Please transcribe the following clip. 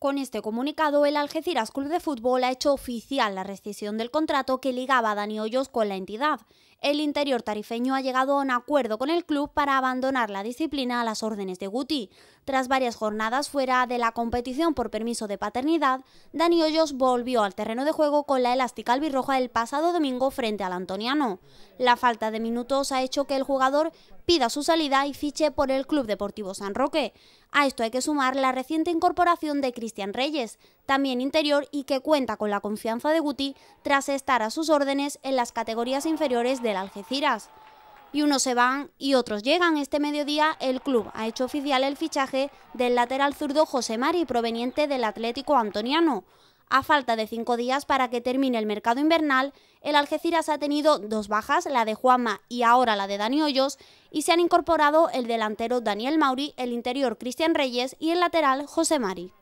Con este comunicado, el Algeciras Club de Fútbol ha hecho oficial la rescisión del contrato que ligaba a Dani Hoyos con la entidad. El interior tarifeño ha llegado a un acuerdo con el club para abandonar la disciplina a las órdenes de Guti. Tras varias jornadas fuera de la competición por permiso de paternidad, Dani Hoyos volvió al terreno de juego con la elástica albirroja el pasado domingo frente al Antoniano. La falta de minutos ha hecho que el jugador pida su salida y fiche por el Club Deportivo San Roque. A esto hay que sumar la reciente incorporación de Cristian Reyes, también interior y que cuenta con la confianza de Guti tras estar a sus órdenes en las categorías inferiores del Algeciras. Y unos se van y otros llegan. Este mediodía el club ha hecho oficial el fichaje del lateral zurdo José Mari proveniente del Atlético Antoniano. A falta de cinco días para que termine el mercado invernal, el Algeciras ha tenido dos bajas, la de Juanma y ahora la de Dani Hoyos, y se han incorporado el delantero Daniel Mauri, el interior Cristian Reyes y el lateral José Mari.